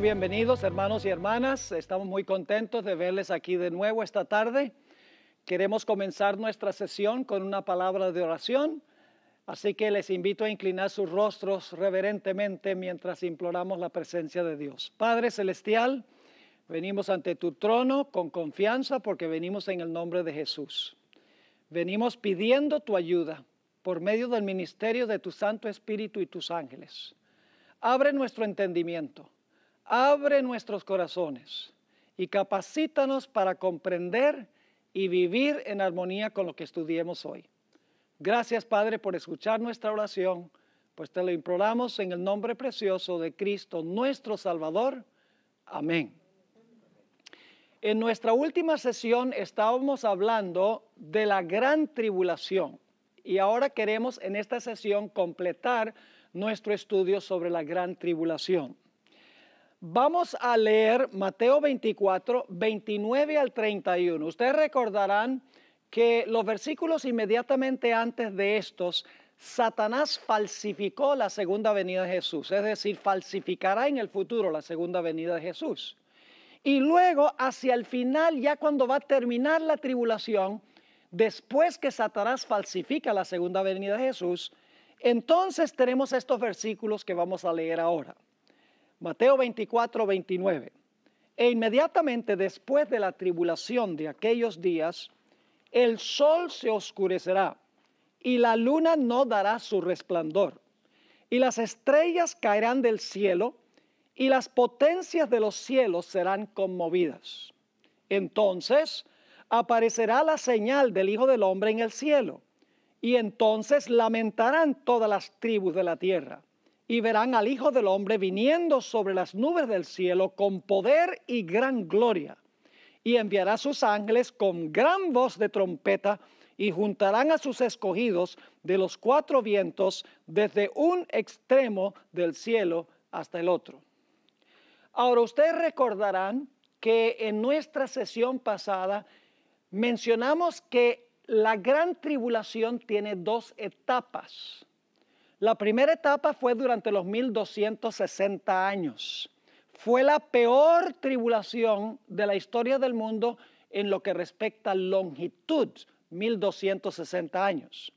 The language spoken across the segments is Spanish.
bienvenidos hermanos y hermanas. Estamos muy contentos de verles aquí de nuevo esta tarde. Queremos comenzar nuestra sesión con una palabra de oración, así que les invito a inclinar sus rostros reverentemente mientras imploramos la presencia de Dios. Padre Celestial, venimos ante tu trono con confianza porque venimos en el nombre de Jesús. Venimos pidiendo tu ayuda por medio del ministerio de tu Santo Espíritu y tus ángeles. Abre nuestro entendimiento Abre nuestros corazones y capacítanos para comprender y vivir en armonía con lo que estudiemos hoy. Gracias, Padre, por escuchar nuestra oración, pues te lo imploramos en el nombre precioso de Cristo, nuestro Salvador. Amén. En nuestra última sesión estábamos hablando de la gran tribulación y ahora queremos en esta sesión completar nuestro estudio sobre la gran tribulación. Vamos a leer Mateo 24, 29 al 31. Ustedes recordarán que los versículos inmediatamente antes de estos, Satanás falsificó la segunda venida de Jesús, es decir, falsificará en el futuro la segunda venida de Jesús. Y luego, hacia el final, ya cuando va a terminar la tribulación, después que Satanás falsifica la segunda venida de Jesús, entonces tenemos estos versículos que vamos a leer ahora. Mateo 24, 29. E inmediatamente después de la tribulación de aquellos días, el sol se oscurecerá y la luna no dará su resplandor. Y las estrellas caerán del cielo y las potencias de los cielos serán conmovidas. Entonces aparecerá la señal del Hijo del Hombre en el cielo, y entonces lamentarán todas las tribus de la tierra y verán al Hijo del Hombre viniendo sobre las nubes del cielo con poder y gran gloria. Y enviará sus ángeles con gran voz de trompeta y juntarán a sus escogidos de los cuatro vientos desde un extremo del cielo hasta el otro. Ahora ustedes recordarán que en nuestra sesión pasada mencionamos que la gran tribulación tiene dos etapas. La primera etapa fue durante los 1260 años. Fue la peor tribulación de la historia del mundo en lo que respecta a longitud, 1260 años.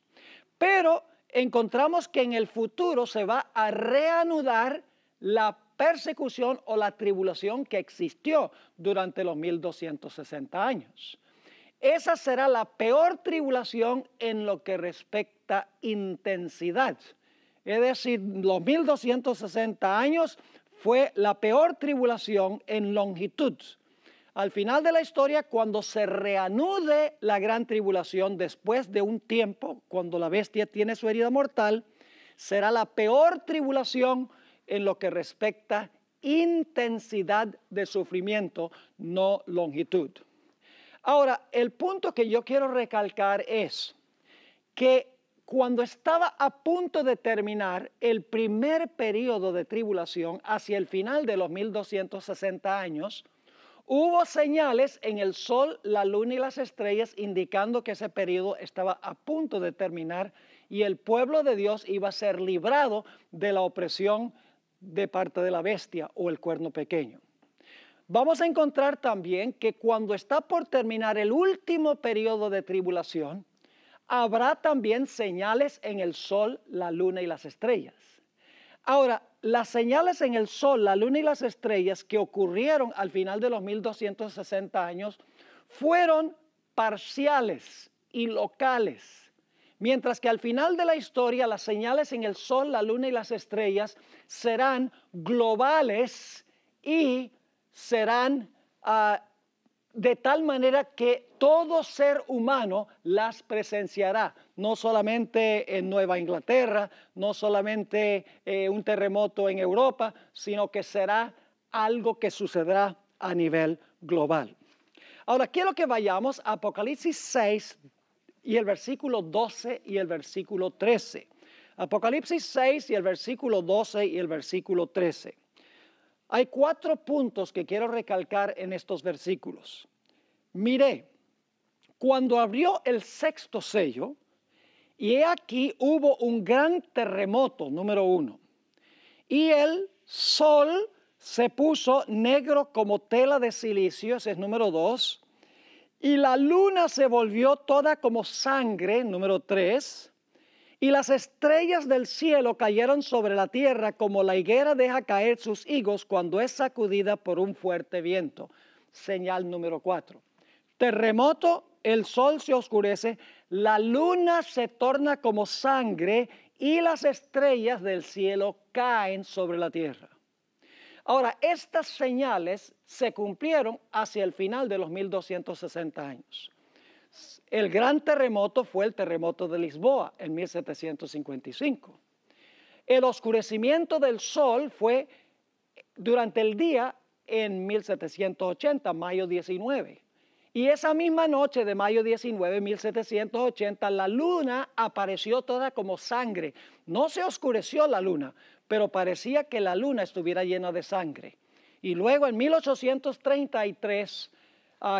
Pero encontramos que en el futuro se va a reanudar la persecución o la tribulación que existió durante los 1260 años. Esa será la peor tribulación en lo que respecta a intensidad es decir, los 1260 años fue la peor tribulación en longitud. Al final de la historia, cuando se reanude la gran tribulación después de un tiempo, cuando la bestia tiene su herida mortal, será la peor tribulación en lo que respecta intensidad de sufrimiento, no longitud. Ahora, el punto que yo quiero recalcar es que cuando estaba a punto de terminar el primer periodo de tribulación, hacia el final de los 1260 años, hubo señales en el sol, la luna y las estrellas indicando que ese periodo estaba a punto de terminar y el pueblo de Dios iba a ser librado de la opresión de parte de la bestia o el cuerno pequeño. Vamos a encontrar también que cuando está por terminar el último periodo de tribulación, habrá también señales en el sol, la luna y las estrellas. Ahora, las señales en el sol, la luna y las estrellas que ocurrieron al final de los 1260 años fueron parciales y locales, mientras que al final de la historia las señales en el sol, la luna y las estrellas serán globales y serán ah, de tal manera que todo ser humano las presenciará, no solamente en Nueva Inglaterra, no solamente eh, un terremoto en Europa, sino que será algo que sucederá a nivel global. Ahora quiero que vayamos a Apocalipsis 6 y el versículo 12 y el versículo 13. Apocalipsis 6 y el versículo 12 y el versículo 13. Hay cuatro puntos que quiero recalcar en estos versículos. Mire, cuando abrió el sexto sello, y he aquí hubo un gran terremoto, número uno, y el sol se puso negro como tela de silicio, es número dos, y la luna se volvió toda como sangre, número tres, y las estrellas del cielo cayeron sobre la tierra como la higuera deja caer sus higos cuando es sacudida por un fuerte viento. Señal número cuatro. Terremoto, el sol se oscurece, la luna se torna como sangre y las estrellas del cielo caen sobre la tierra. Ahora, estas señales se cumplieron hacia el final de los 1260 años. El gran terremoto fue el terremoto de Lisboa en 1755. El oscurecimiento del sol fue durante el día en 1780, mayo 19. Y esa misma noche de mayo 19, 1780, la luna apareció toda como sangre. No se oscureció la luna, pero parecía que la luna estuviera llena de sangre. Y luego en 1833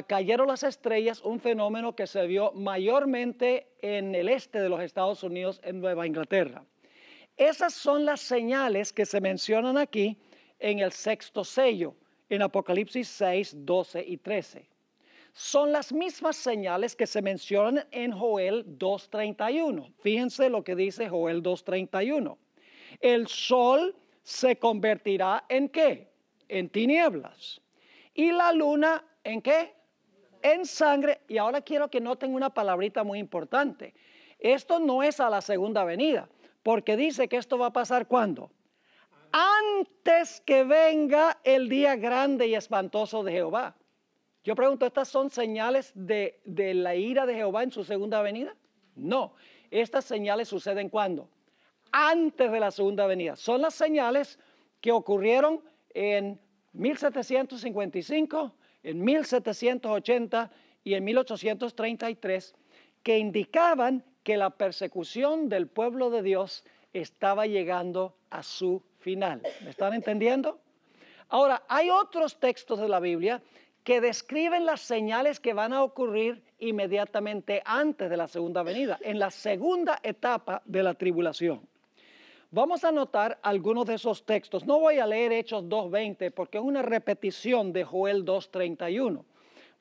cayeron las estrellas, un fenómeno que se vio mayormente en el este de los Estados Unidos, en Nueva Inglaterra. Esas son las señales que se mencionan aquí en el sexto sello, en Apocalipsis 6, 12 y 13. Son las mismas señales que se mencionan en Joel 2.31. Fíjense lo que dice Joel 2.31. El sol se convertirá en qué? En tinieblas. Y la luna ¿En qué? En sangre. Y ahora quiero que noten una palabrita muy importante. Esto no es a la segunda venida, porque dice que esto va a pasar cuando? Antes que venga el día grande y espantoso de Jehová. Yo pregunto, ¿estas son señales de, de la ira de Jehová en su segunda venida? No, estas señales suceden cuando? Antes de la segunda venida. Son las señales que ocurrieron en 1755, en 1780 y en 1833 que indicaban que la persecución del pueblo de Dios estaba llegando a su final. ¿Me están entendiendo? Ahora, hay otros textos de la Biblia que describen las señales que van a ocurrir inmediatamente antes de la segunda venida, en la segunda etapa de la tribulación. Vamos a notar algunos de esos textos. No voy a leer Hechos 2.20 porque es una repetición de Joel 2.31.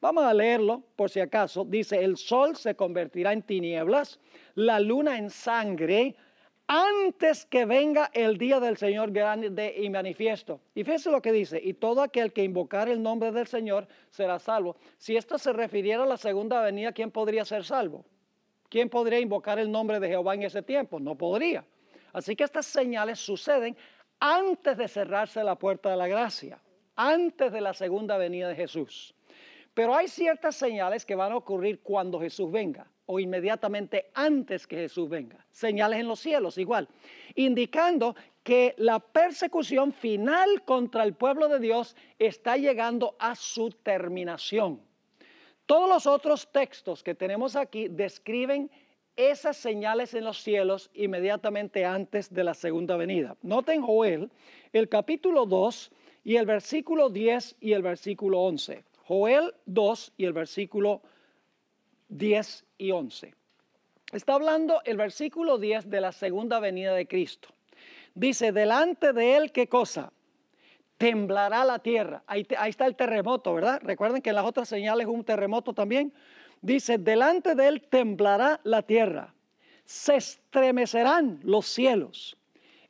Vamos a leerlo por si acaso. Dice, el sol se convertirá en tinieblas, la luna en sangre, antes que venga el día del Señor grande y manifiesto. Y fíjense lo que dice, y todo aquel que invocar el nombre del Señor será salvo. Si esto se refiriera a la segunda venida, ¿quién podría ser salvo? ¿Quién podría invocar el nombre de Jehová en ese tiempo? No podría. Así que estas señales suceden antes de cerrarse la puerta de la gracia, antes de la segunda venida de Jesús. Pero hay ciertas señales que van a ocurrir cuando Jesús venga o inmediatamente antes que Jesús venga. Señales en los cielos igual, indicando que la persecución final contra el pueblo de Dios está llegando a su terminación. Todos los otros textos que tenemos aquí describen esas señales en los cielos inmediatamente antes de la segunda venida. Noten Joel, el capítulo 2 y el versículo 10 y el versículo 11. Joel 2 y el versículo 10 y 11. Está hablando el versículo 10 de la segunda venida de Cristo. Dice, delante de él, ¿qué cosa? Temblará la tierra. Ahí, ahí está el terremoto, ¿verdad? Recuerden que en las otras señales un terremoto también. Dice, delante de él temblará la tierra, se estremecerán los cielos,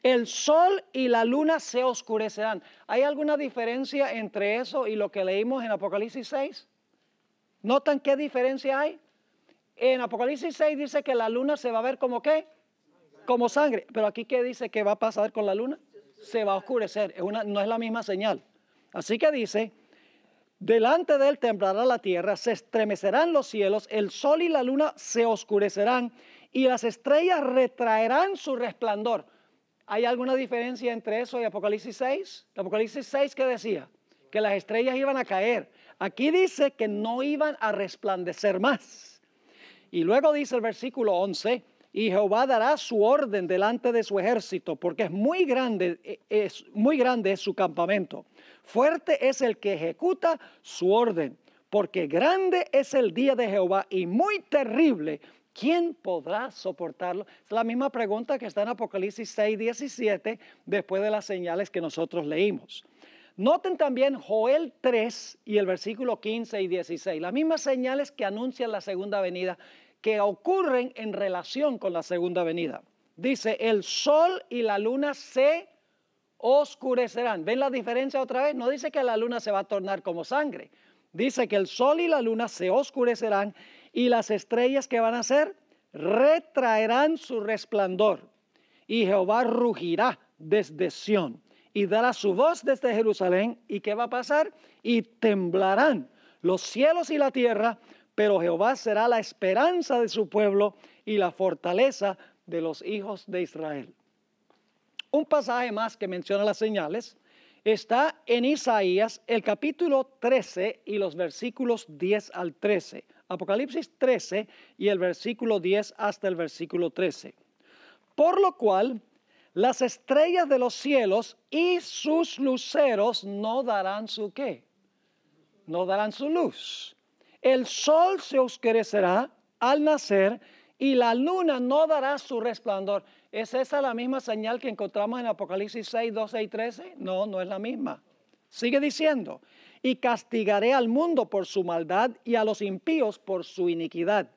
el sol y la luna se oscurecerán. ¿Hay alguna diferencia entre eso y lo que leímos en Apocalipsis 6? ¿Notan qué diferencia hay? En Apocalipsis 6 dice que la luna se va a ver como qué? Como sangre. Pero aquí qué dice que va a pasar con la luna? Se va a oscurecer. no es la misma señal. Así que dice, Delante de él temblará la tierra, se estremecerán los cielos, el sol y la luna se oscurecerán y las estrellas retraerán su resplandor. ¿Hay alguna diferencia entre eso y Apocalipsis 6? Apocalipsis 6 que decía que las estrellas iban a caer. Aquí dice que no iban a resplandecer más. Y luego dice el versículo 11, y Jehová dará su orden delante de su ejército, porque es muy grande, e, es muy grande su campamento. Fuerte es el que ejecuta su orden, porque grande es el día de Jehová y muy terrible. ¿Quién podrá soportarlo? Es la misma pregunta que está en Apocalipsis 6, 17, después de las señales que nosotros leímos. Noten también Joel 3 y el versículo 15 y 16, las mismas señales que anuncian la segunda venida, que ocurren en relación con la segunda venida. Dice, el sol y la luna se oscurecerán. ¿Ven la diferencia otra vez? No dice que la luna se va a tornar como sangre. Dice que el sol y la luna se oscurecerán y las estrellas que van a ser retraerán su resplandor. Y Jehová rugirá desde Sión y dará su voz desde Jerusalén. ¿Y qué va a pasar? Y temblarán los cielos y la tierra, pero Jehová será la esperanza de su pueblo y la fortaleza de los hijos de Israel. Un pasaje más que menciona las señales está en Isaías el capítulo 13 y los versículos 10 al 13. Apocalipsis 13 y el versículo 10 hasta el versículo 13. Por lo cual, las estrellas de los cielos y sus luceros no darán su qué, no darán su luz. El sol se oscurecerá al nacer y la luna no dará su resplandor. ¿Es esa la misma señal que encontramos en Apocalipsis 6, 12 y 13? No, no es la misma. Sigue diciendo, y castigaré al mundo por su maldad y a los impíos por su iniquidad.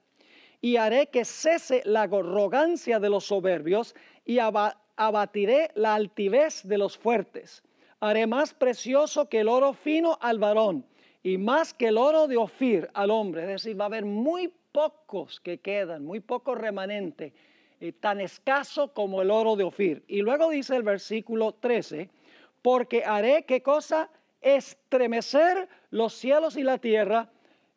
Y haré que cese la arrogancia de los soberbios y abatiré la altivez de los fuertes. Haré más precioso que el oro fino al varón y más que el oro de Ofir al hombre. Es decir, va a haber muy pocos que quedan, muy pocos remanentes eh, tan escaso como el oro de Ofir. Y luego dice el versículo 13, porque haré qué cosa? Estremecer los cielos y la tierra,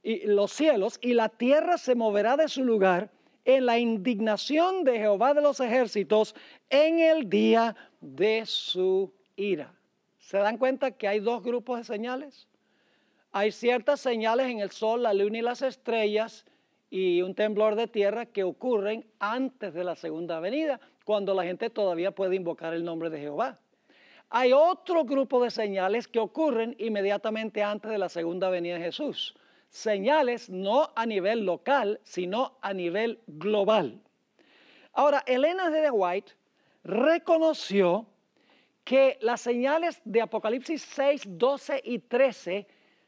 y los cielos, y la tierra se moverá de su lugar en la indignación de Jehová de los ejércitos en el día de su ira. ¿Se dan cuenta que hay dos grupos de señales? Hay ciertas señales en el sol, la luna y las estrellas y un temblor de tierra que ocurren antes de la segunda venida, cuando la gente todavía puede invocar el nombre de Jehová. Hay otro grupo de señales que ocurren inmediatamente antes de la segunda venida de Jesús. Señales no a nivel local, sino a nivel global. Ahora, Elena de White reconoció que las señales de Apocalipsis 6, 12 y 13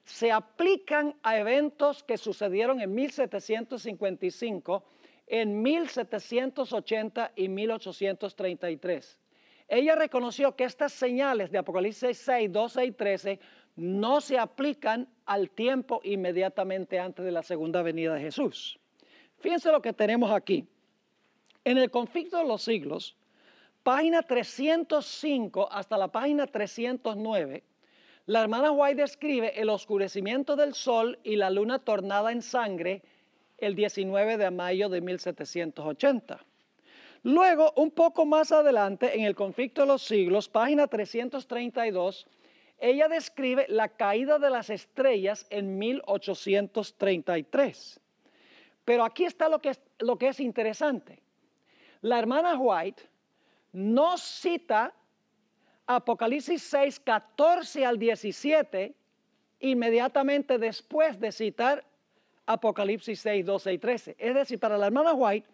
se aplican a eventos que sucedieron en 1755, en 1780 y 1833. Ella reconoció que estas señales de Apocalipsis 6, 12 y 13 no se aplican al tiempo inmediatamente antes de la segunda venida de Jesús. Fíjense lo que tenemos aquí. En el conflicto de los siglos, página 305 hasta la página 309, la hermana White describe el oscurecimiento del sol y la luna tornada en sangre el 19 de mayo de 1780. Luego, un poco más adelante, en el conflicto de los siglos, página 332, ella describe la caída de las estrellas en 1833. Pero aquí está lo que es, lo que es interesante. La hermana White no cita Apocalipsis 6, 14 al 17, inmediatamente después de citar Apocalipsis 6, 12 y 13. Es decir, para la hermana White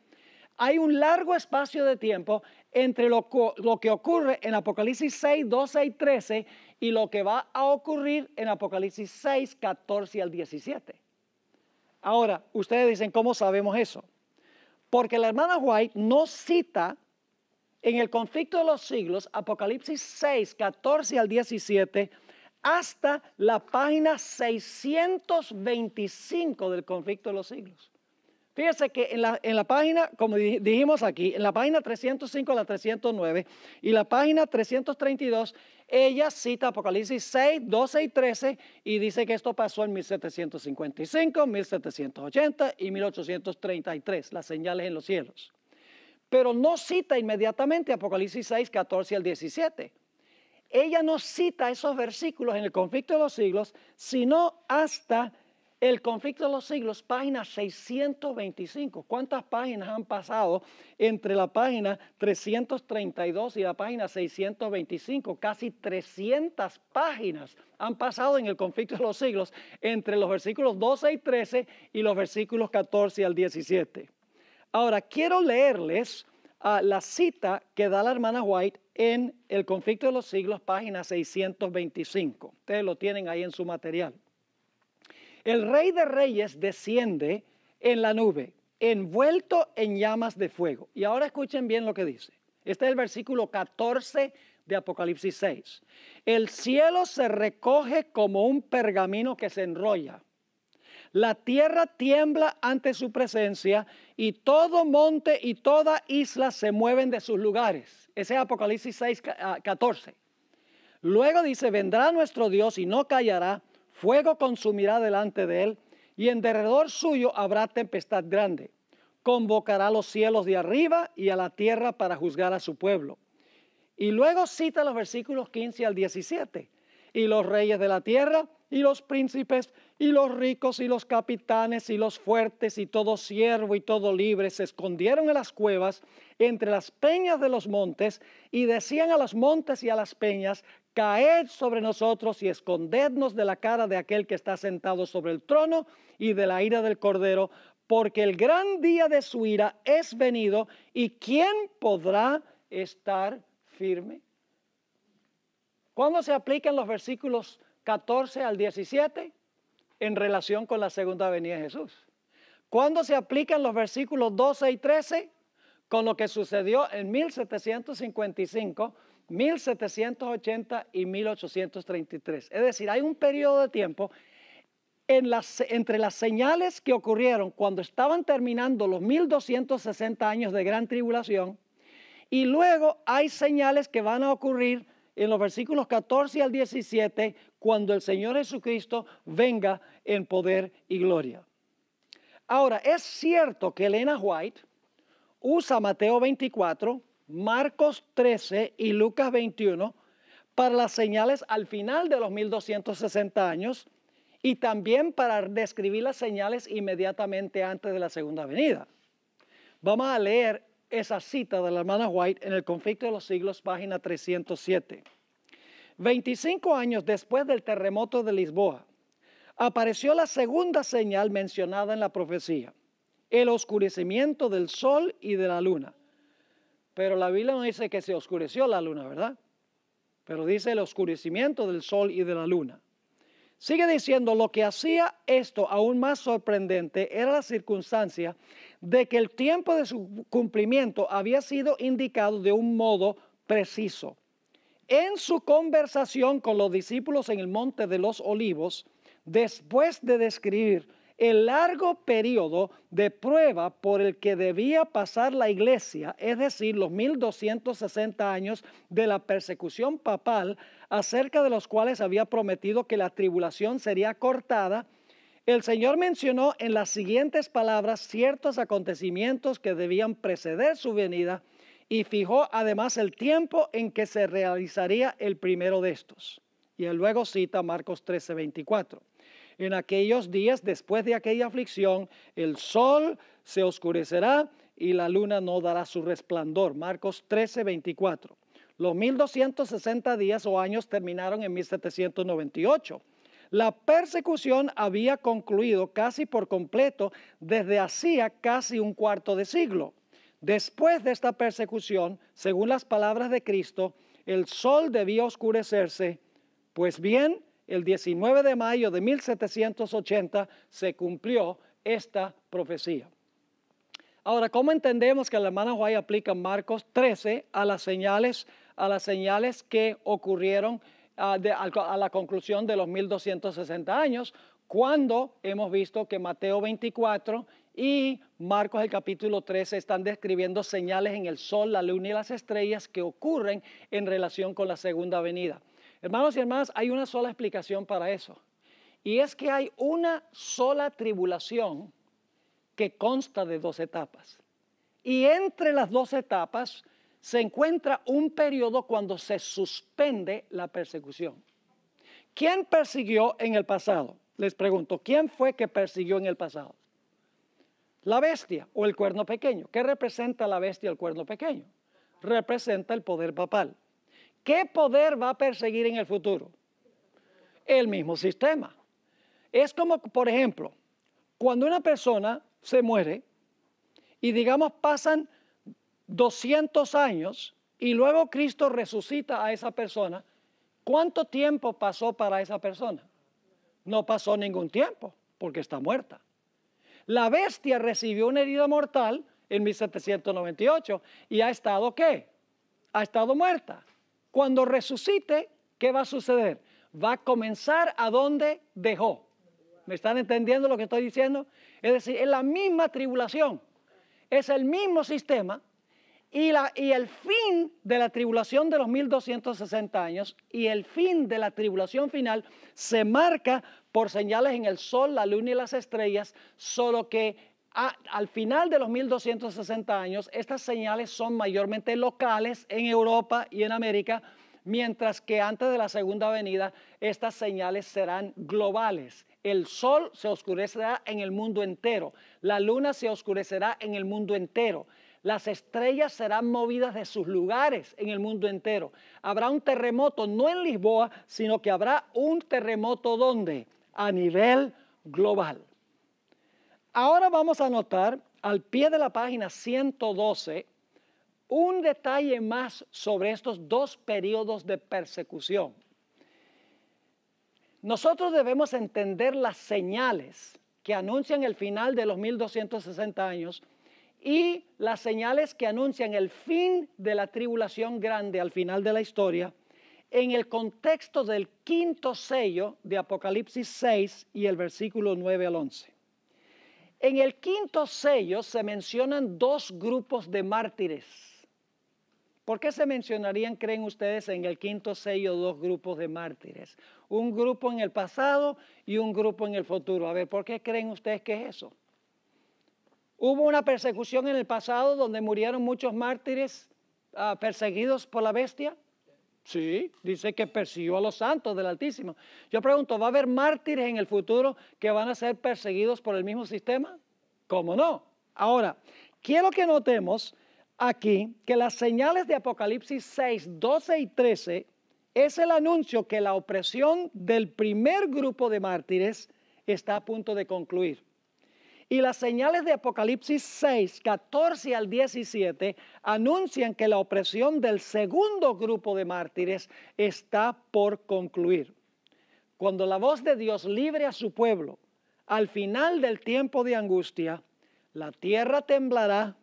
hay un largo espacio de tiempo entre lo, lo, que ocurre en Apocalipsis 6, 12 y 13 y lo que va a ocurrir en Apocalipsis 6, 14 al 17. Ahora, ustedes dicen, ¿cómo sabemos eso? Porque la hermana White no cita en el conflicto de los siglos, Apocalipsis 6, 14 al 17, hasta la página 625 del conflicto de los siglos. Fíjese que en la, en la, página, como dijimos aquí, en la página 305 a la 309 y la página 332, ella cita Apocalipsis 6, 12 y 13 y dice que esto pasó en 1755, 1780 y 1833, las señales en los cielos pero no cita inmediatamente Apocalipsis 6, 14 al 17. Ella no cita esos versículos en el conflicto de los siglos, sino hasta el conflicto de los siglos, página 625. ¿Cuántas páginas han pasado entre la página 332 y la página 625? Casi 300 páginas han pasado en el conflicto de los siglos entre los versículos 12 y 13 y los versículos 14 al 17. Ahora, quiero leerles ah, la cita que da la hermana White en El conflicto de los siglos, página 625. Ustedes lo tienen ahí en su material. El rey de reyes desciende en la nube, envuelto en llamas de fuego. Y ahora escuchen bien lo que dice. Este es el versículo 14 de Apocalipsis 6. El cielo se recoge como un pergamino que se enrolla la tierra tiembla ante su presencia y todo monte y toda isla se mueven de sus lugares. Ese es Apocalipsis 6, 14. Ah, luego dice, vendrá nuestro Dios y no callará, fuego consumirá delante de él y en derredor suyo habrá tempestad grande. Convocará a los cielos de arriba y a la tierra para juzgar a su pueblo. Y luego cita los versículos 15 al 17. Y los reyes de la tierra y los príncipes y los ricos y los capitanes y los fuertes y todo siervo y todo libre se escondieron en las cuevas entre las peñas de los montes y decían a los montes y a las peñas, caed sobre nosotros y escondednos de la cara de aquel que está sentado sobre el trono y de la ira del cordero, porque el gran día de su ira es venido y ¿quién podrá estar firme? ¿Cuándo se aplican los versículos 14 al 17 en relación con la segunda venida de Jesús. ¿Cuándo se aplican los versículos 12 y 13? Con lo que sucedió en 1755, 1780 y 1833. Es decir, hay un periodo de tiempo en las, entre las señales que ocurrieron cuando estaban terminando los 1260 años de gran tribulación y luego hay señales que van a ocurrir en los versículos 14 al 17 cuando el Señor Jesucristo venga en poder y gloria. Ahora, es cierto que Elena White usa Mateo 24, Marcos 13 y Lucas 21 para las señales al final de los 1260 años y también para describir las señales inmediatamente antes de la segunda venida. Vamos a leer esa cita de la hermana White en el conflicto de los siglos, página 307. 25 años después del terremoto de Lisboa, apareció la segunda señal mencionada en la profecía, el oscurecimiento del sol y de la luna. Pero la Biblia no dice que se oscureció la luna, ¿verdad? Pero dice el oscurecimiento del sol y de la luna. Sigue diciendo, lo que hacía esto aún más sorprendente era la circunstancia de que el tiempo de su cumplimiento había sido indicado de un modo preciso en su conversación con los discípulos en el Monte de los Olivos, después de describir el largo periodo de prueba por el que debía pasar la iglesia, es decir, los 1260 años de la persecución papal, acerca de los cuales había prometido que la tribulación sería cortada, el Señor mencionó en las siguientes palabras ciertos acontecimientos que debían preceder su venida y fijó además el tiempo en que se realizaría el primero de estos. Y luego cita Marcos 13:24. 24. En aquellos días, después de aquella aflicción, el sol se oscurecerá y la luna no dará su resplandor. Marcos 13, 24. Los 1260 días o años terminaron en 1798. La persecución había concluido casi por completo desde hacía casi un cuarto de siglo. Después de esta persecución, según las palabras de Cristo, el sol debía oscurecerse. Pues bien, el 19 de mayo de 1780 se cumplió esta profecía. Ahora, ¿cómo entendemos que la hermana Juárez aplica Marcos 13 a las señales, a las señales que ocurrieron a, ah, a la conclusión de los 1260 años? Cuando hemos visto que Mateo 24 y Marcos el capítulo 13 están describiendo señales en el sol, la luna y las estrellas que ocurren en relación con la segunda venida. Hermanos y hermanas, hay una sola explicación para eso. Y es que hay una sola tribulación que consta de dos etapas. Y entre las dos etapas se encuentra un periodo cuando se suspende la persecución. ¿Quién persiguió en el pasado? Les pregunto, ¿quién fue que persiguió en el pasado? La bestia o el cuerno pequeño. ¿Qué representa la bestia o el cuerno pequeño? Representa el poder papal. ¿Qué poder va a perseguir en el futuro? El mismo sistema. Es como, por ejemplo, cuando una persona se muere y digamos pasan 200 años y luego Cristo resucita a esa persona, ¿cuánto tiempo pasó para esa persona? No pasó ningún tiempo porque está muerta. La bestia recibió una herida mortal en 1798 y ha estado qué? Ha estado muerta. Cuando resucite, ¿qué va a suceder? Va a comenzar a donde dejó. ¿Me están entendiendo lo que estoy diciendo? Es decir, es la misma tribulación, es el mismo sistema, y, el fin de la tribulación de los 1260 años y el fin de la tribulación final se marca por señales en el sol, la luna y las estrellas, solo que al final de los 1260 años estas señales son mayormente locales en Europa y en América, mientras que antes de la segunda venida estas señales serán globales. El sol se oscurecerá en el mundo entero, la luna se oscurecerá en el mundo entero. Las estrellas serán movidas de sus lugares en el mundo entero. Habrá un terremoto no en Lisboa, sino que habrá un terremoto donde? A nivel global. Ahora vamos a notar al pie de la página 112 un detalle más sobre estos dos periodos de persecución. Nosotros debemos entender las señales que anuncian el final de los 1260 años y las señales que anuncian el fin de la tribulación grande al final de la historia en el contexto del quinto sello de Apocalipsis 6 y el versículo 9 al 11. En el quinto sello se mencionan dos grupos de mártires. ¿Por qué se mencionarían, creen ustedes, en el quinto sello dos grupos de mártires? Un grupo en el pasado y un grupo en el futuro. A ver, ¿por qué creen ustedes que es eso? Hubo una persecución en el pasado donde murieron muchos mártires ah, perseguidos por la bestia. Sí, dice que persiguió a los santos del Altísimo. Yo pregunto, ¿va a haber mártires en el futuro que van a ser perseguidos por el mismo sistema? ¿Cómo no? Ahora, quiero que notemos aquí que las señales de Apocalipsis 6, 12 y 13 es el anuncio que la opresión del primer grupo de mártires está a punto de concluir. Y las señales de Apocalipsis 6, 14 al 17 anuncian que la opresión del segundo grupo de mártires está por concluir. Cuando la voz de Dios libre a su pueblo, al final del tiempo de angustia, la tierra temblará,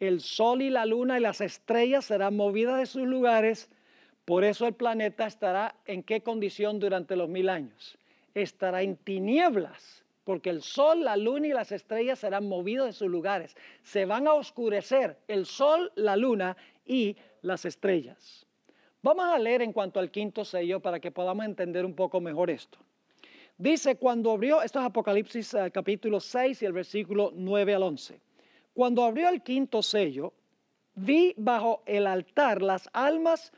el sol y la luna y las estrellas serán movidas de sus lugares, por eso el planeta estará en qué condición durante los mil años. Estará en tinieblas porque el sol, la luna y las estrellas serán movidos de sus lugares. Se van a oscurecer el sol, la luna y las estrellas. Vamos a leer en cuanto al quinto sello para que podamos entender un poco mejor esto. Dice, cuando abrió, esto es Apocalipsis eh, capítulo 6 y el versículo 9 al 11, cuando abrió el quinto sello, vi bajo el altar las almas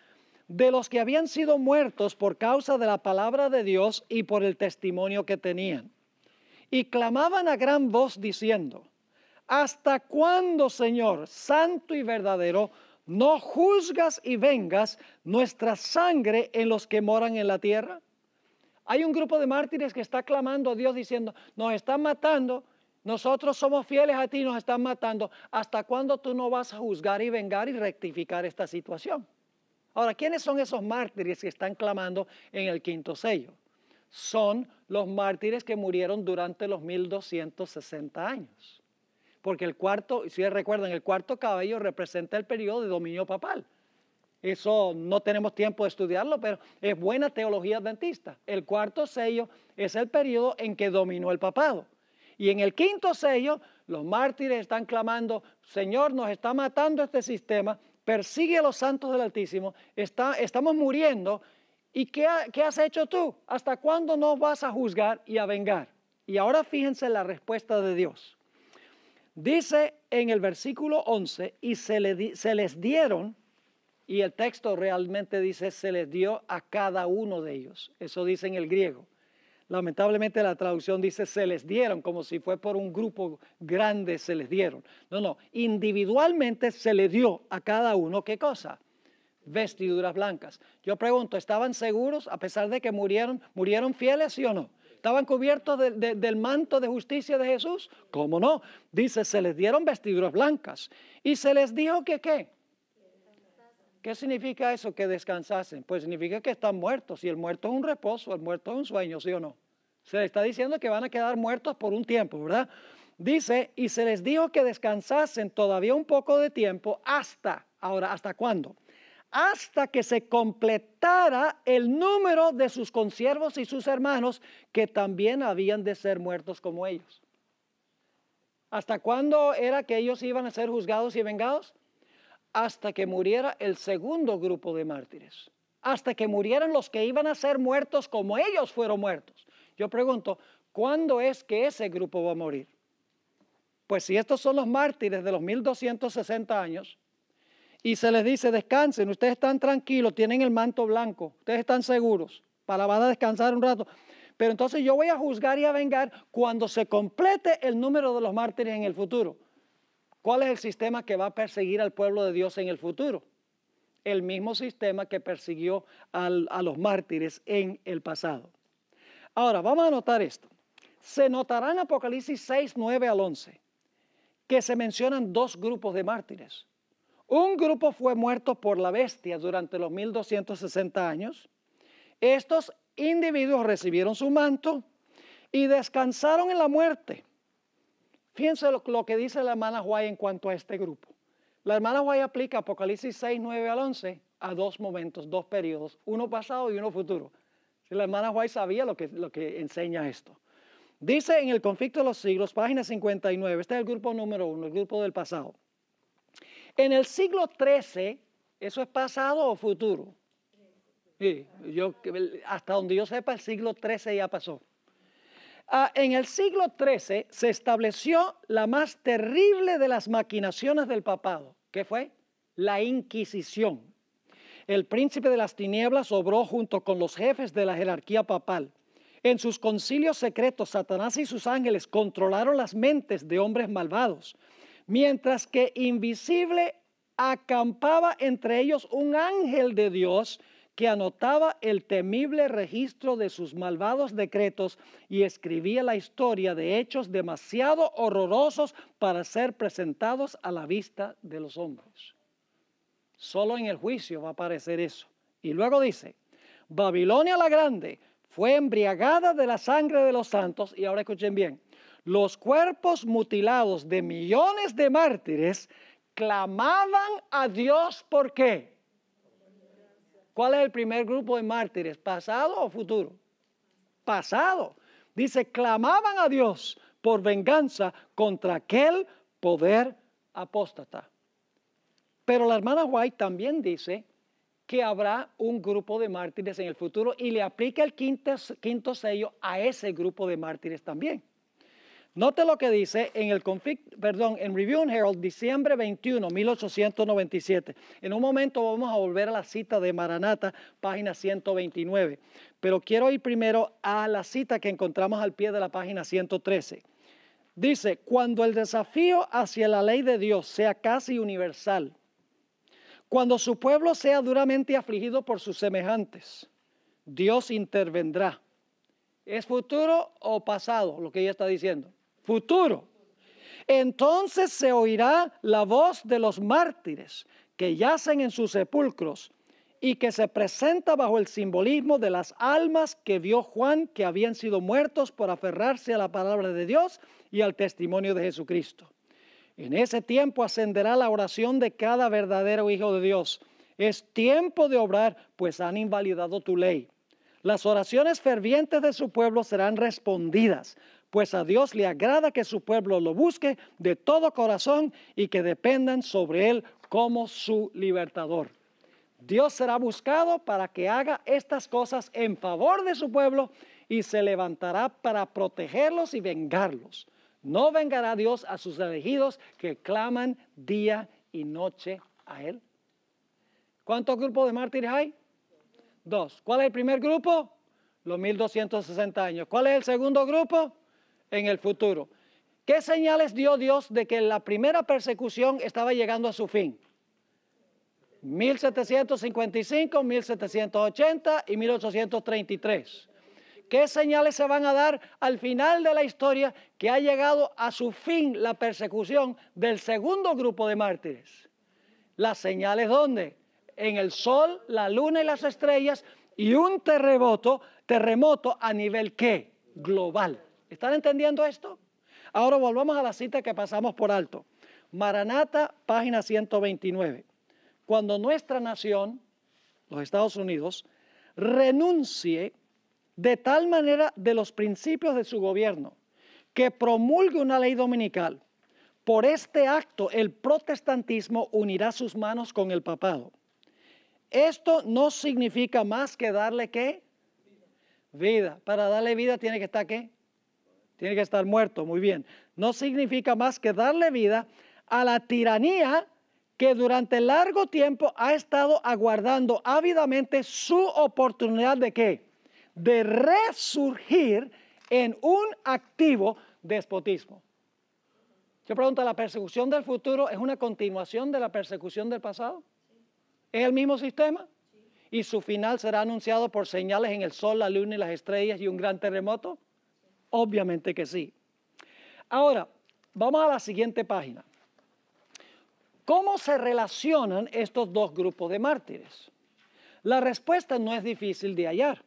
de los que habían sido muertos por causa de la palabra de Dios y por el testimonio que tenían y clamaban a gran voz diciendo, ¿hasta cuándo, Señor, santo y verdadero, no juzgas y vengas nuestra sangre en los que moran en la tierra? Hay un grupo de mártires que está clamando a Dios diciendo, nos están matando, nosotros somos fieles a ti, nos están matando, ¿hasta cuándo tú no vas a juzgar y vengar y rectificar esta situación? Ahora, ¿quiénes son esos mártires que están clamando en el quinto sello? son los mártires que murieron durante los 1260 años. Porque el cuarto, si recuerdan, el cuarto caballo representa el periodo de dominio papal. Eso no tenemos tiempo de estudiarlo, pero es buena teología adventista. El cuarto sello es el periodo en que dominó el papado. Y en el quinto sello, los mártires están clamando, Señor, nos está matando este sistema, persigue a los santos del Altísimo, está, estamos muriendo ¿Y qué, has hecho tú? ¿Hasta cuándo no vas a juzgar y a vengar? Y ahora fíjense la respuesta de Dios. Dice en el versículo 11, y se, se les dieron, y el texto realmente dice, se les dio a cada uno de ellos. Eso dice en el griego. Lamentablemente la traducción dice se les dieron, como si fue por un grupo grande se les dieron. No, no, individualmente se le dio a cada uno qué cosa? vestiduras blancas. Yo pregunto, ¿estaban seguros a pesar de que murieron? ¿Murieron fieles, sí o no? ¿Estaban cubiertos del manto de justicia de Jesús? ¿Cómo no? Dice, se les dieron vestiduras blancas y se les dijo que qué. ¿Qué significa eso que descansasen? Pues significa que están muertos y el muerto es un reposo, el muerto es un sueño, ¿sí o no? Se les está diciendo que van a quedar muertos por un tiempo, ¿verdad? Dice, y se les dijo que descansasen todavía un poco de tiempo hasta, ahora, ¿hasta cuándo? hasta que se completara el número de sus consiervos y sus hermanos que también habían de ser muertos como ellos. ¿Hasta cuándo era que ellos iban a ser juzgados y vengados? Hasta que muriera el segundo grupo de mártires, hasta que murieran los que iban a ser muertos como ellos fueron muertos. Yo pregunto, ¿cuándo es que ese grupo va a morir? Pues si estos son los mártires de los 1260 años, y se les dice, descansen, ustedes están tranquilos, tienen el manto blanco, ustedes están seguros, para van a descansar un rato. Pero entonces yo voy a juzgar y a vengar cuando se complete el número de los mártires en el futuro. ¿Cuál es el sistema que va a perseguir al pueblo de Dios en el futuro? El mismo sistema que persiguió a los mártires en el pasado. Ahora, vamos a notar esto. Se notará en Apocalipsis 6, 9 al 11 que se mencionan dos grupos de mártires. Un grupo fue muerto por la bestia durante los 1260 años. Estos individuos recibieron su manto y descansaron en la muerte. Fíjense lo, que dice la hermana Huay en cuanto a este grupo. La hermana Huay aplica Apocalipsis 6, 9 al 11 a dos momentos, dos periodos, uno pasado y uno futuro. Si la hermana Huay sabía lo que, lo que enseña esto. Dice en el conflicto de los siglos, página 59, este es el grupo número uno, el grupo del pasado. En el siglo XIII, ¿eso es pasado o futuro? Sí, yo, hasta donde yo sepa, el siglo XIII ya pasó. Ah, en el siglo XIII se estableció la más terrible de las maquinaciones del papado, que fue la Inquisición. El príncipe de las tinieblas obró junto con los jefes de la jerarquía papal. En sus concilios secretos, Satanás y sus ángeles controlaron las mentes de hombres malvados mientras que invisible acampaba entre ellos un ángel de Dios que anotaba el temible registro de sus malvados decretos y escribía la historia de hechos demasiado horrorosos para ser presentados a la vista de los hombres. Solo en el juicio va a aparecer eso. Y luego dice, Babilonia la Grande fue embriagada de la sangre de los santos, y ahora escuchen bien, los cuerpos mutilados de millones de mártires clamaban a Dios por qué. ¿Cuál es el primer grupo de mártires? ¿Pasado o futuro? Pasado. Dice, clamaban a Dios por venganza contra aquel poder apóstata. Pero la hermana White también dice que habrá un grupo de mártires en el futuro y le aplica el quinto, quinto sello a ese grupo de mártires también. Note lo que dice en el perdón, en Review and Herald, diciembre 21, 1897. En un momento vamos a volver a la cita de Maranata, página 129. Pero quiero ir primero a la cita que encontramos al pie de la página 113. Dice, cuando el desafío hacia la ley de Dios sea casi universal, cuando su pueblo sea duramente afligido por sus semejantes, Dios intervendrá. ¿Es futuro o pasado lo que ella está diciendo? futuro. Entonces se oirá la voz de los mártires que yacen en sus sepulcros y que se presenta bajo el simbolismo de las almas que vio Juan que habían sido muertos por aferrarse a la palabra de Dios y al testimonio de Jesucristo. En ese tiempo ascenderá la oración de cada verdadero hijo de Dios. Es tiempo de obrar, pues han invalidado tu ley. Las oraciones fervientes de su pueblo serán respondidas, pues a Dios le agrada que su pueblo lo busque de todo corazón y que dependan sobre Él como su libertador. Dios será buscado para que haga estas cosas en favor de su pueblo y se levantará para protegerlos y vengarlos. No vengará Dios a sus elegidos que claman día y noche a Él. ¿Cuántos grupos de mártires hay? Dos. ¿Cuál es el primer grupo? Los 1260 años. ¿Cuál es el segundo grupo? en el futuro. ¿Qué señales dio Dios de que la primera persecución estaba llegando a su fin? 1755, 1780 y 1833. ¿Qué señales se van a dar al final de la historia que ha llegado a su fin la persecución del segundo grupo de mártires? Las señales dónde? En el sol, la luna y las estrellas y un terremoto, terremoto a nivel qué? Global. ¿Están entendiendo esto? Ahora volvamos a la cita que pasamos por alto. Maranata, página 129. Cuando nuestra nación, los Estados Unidos, renuncie de tal manera de los principios de su gobierno que promulgue una ley dominical. Por este acto el protestantismo unirá sus manos con el papado. Esto no significa más que darle qué? Vida. Para darle vida tiene que estar qué? Tiene que estar muerto, muy bien. No significa más que darle vida a la tiranía que durante largo tiempo ha estado aguardando ávidamente su oportunidad de qué? De resurgir en un activo despotismo. Yo pregunto, ¿la persecución del futuro es una continuación de la persecución del pasado? ¿Es el mismo sistema? ¿Y su final será anunciado por señales en el sol, la luna y las estrellas y un gran terremoto? Obviamente que sí. Ahora, vamos a la siguiente página. ¿Cómo se relacionan estos dos grupos de mártires? La respuesta no es difícil de hallar.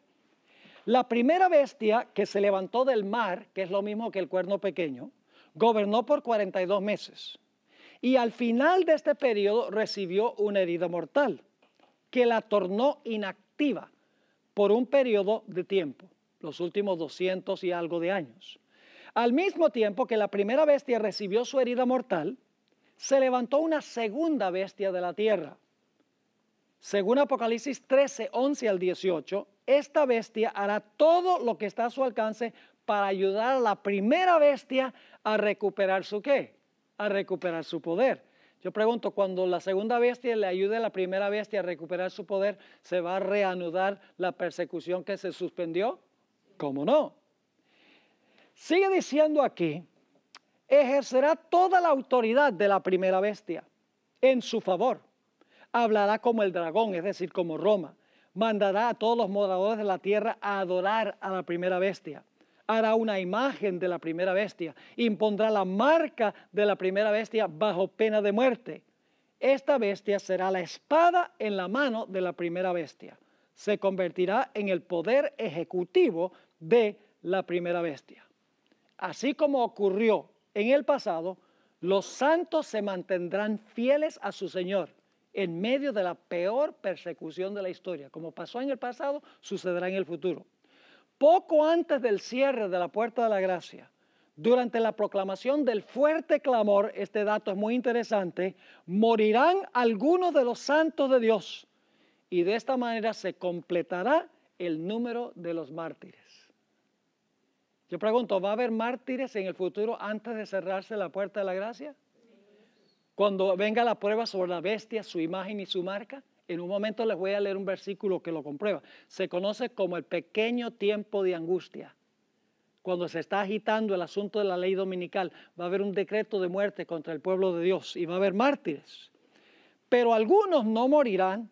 La primera bestia que se levantó del mar, que es lo mismo que el cuerno pequeño, gobernó por 42 meses y al final de este periodo recibió una herida mortal que la tornó inactiva por un periodo de tiempo los últimos 200 y algo de años. Al mismo tiempo que la primera bestia recibió su herida mortal, se levantó una segunda bestia de la tierra. Según Apocalipsis 13, 11 al 18, esta bestia hará todo lo que está a su alcance para ayudar a la primera bestia a recuperar su qué, a recuperar su poder. Yo pregunto, cuando la segunda bestia le ayude a la primera bestia a recuperar su poder, ¿se va a reanudar la persecución que se suspendió? ¿Cómo no? Sigue diciendo aquí, ejercerá toda la autoridad de la primera bestia en su favor. Hablará como el dragón, es decir, como Roma. Mandará a todos los moradores de la tierra a adorar a la primera bestia. Hará una imagen de la primera bestia. Impondrá la marca de la primera bestia bajo pena de muerte. Esta bestia será la espada en la mano de la primera bestia. Se convertirá en el poder ejecutivo de la primera bestia. Así como ocurrió en el pasado, los santos se mantendrán fieles a su Señor en medio de la peor persecución de la historia. Como pasó en el pasado, sucederá en el futuro. Poco antes del cierre de la puerta de la gracia, durante la proclamación del fuerte clamor, este dato es muy interesante, morirán algunos de los santos de Dios y de esta manera se completará el número de los mártires. Yo pregunto, ¿va a haber mártires en el futuro antes de cerrarse la puerta de la gracia? Cuando venga la prueba sobre la bestia, su imagen y su marca, en un momento les voy a leer un versículo que lo comprueba. Se conoce como el pequeño tiempo de angustia. Cuando se está agitando el asunto de la ley dominical, va a haber un decreto de muerte contra el pueblo de Dios y va a haber mártires. Pero algunos no morirán,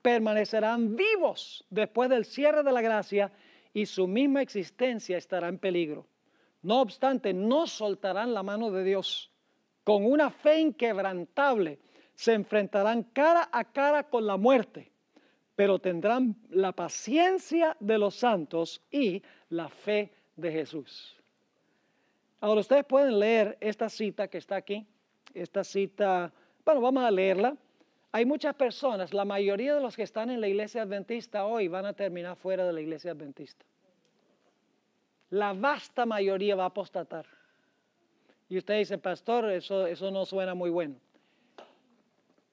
permanecerán vivos después del cierre de la gracia y su misma existencia estará en peligro. No obstante, no soltarán la mano de Dios. Con una fe inquebrantable se enfrentarán cara a cara con la muerte, pero tendrán la paciencia de los santos y la fe de Jesús. Ahora ustedes pueden leer esta cita que está aquí, esta cita, bueno, vamos a leerla hay muchas personas, la mayoría de los que están en la iglesia adventista hoy van a terminar fuera de la iglesia adventista. La vasta mayoría va a apostatar. Y usted dice, pastor, eso, eso no suena muy bueno.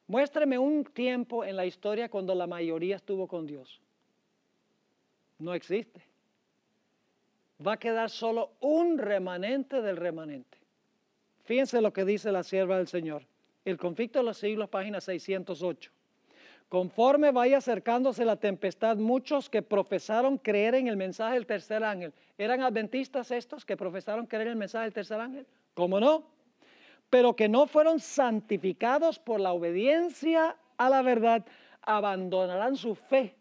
Muéstreme un tiempo en la historia cuando la mayoría estuvo con Dios. No existe. Va a quedar solo un remanente del remanente. Fíjense lo que dice la sierva del Señor. El conflicto de los siglos, página 608. Conforme vaya acercándose la tempestad, muchos que profesaron creer en el mensaje del tercer ángel, ¿eran adventistas estos que profesaron creer en el mensaje del tercer ángel? ¿Cómo no? Pero que no fueron santificados por la obediencia a la verdad, abandonarán su fe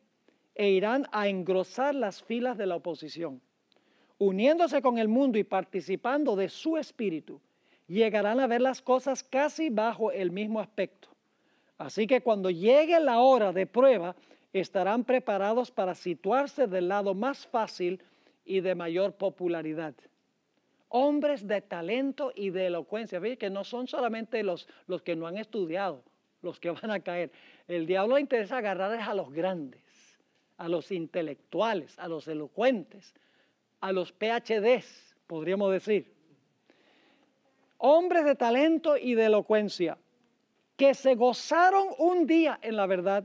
e irán a engrosar las filas de la oposición, uniéndose con el mundo y participando de su espíritu llegarán a ver las cosas casi bajo el mismo aspecto. Así que cuando llegue la hora de prueba, estarán preparados para situarse del lado más fácil y de mayor popularidad. Hombres de talento y de elocuencia, ve que no son solamente los, los que no han estudiado, los que van a caer. El diablo le interesa agarrar a los grandes, a los intelectuales, a los elocuentes, a los PhDs, podríamos decir hombres de talento y de elocuencia, que se gozaron un día en la verdad,